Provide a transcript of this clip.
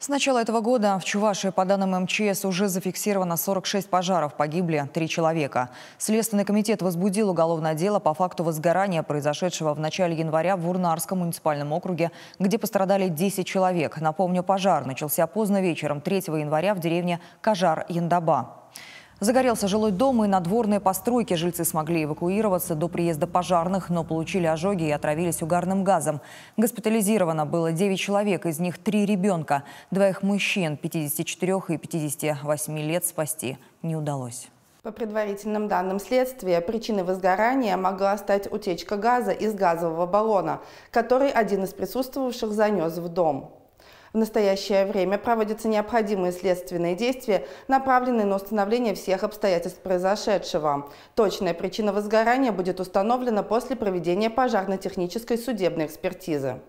С начала этого года в Чувашии, по данным МЧС, уже зафиксировано 46 пожаров, погибли 3 человека. Следственный комитет возбудил уголовное дело по факту возгорания, произошедшего в начале января в Урнарском муниципальном округе, где пострадали 10 человек. Напомню, пожар начался поздно вечером 3 января в деревне Кажар-Яндаба. Загорелся жилой дом и надворные постройки. Жильцы смогли эвакуироваться до приезда пожарных, но получили ожоги и отравились угарным газом. Госпитализировано было 9 человек, из них 3 ребенка. Двоих мужчин 54 и 58 лет спасти не удалось. По предварительным данным следствия, причиной возгорания могла стать утечка газа из газового баллона, который один из присутствовавших занес в дом. В настоящее время проводятся необходимые следственные действия, направленные на установление всех обстоятельств произошедшего. Точная причина возгорания будет установлена после проведения пожарно-технической судебной экспертизы.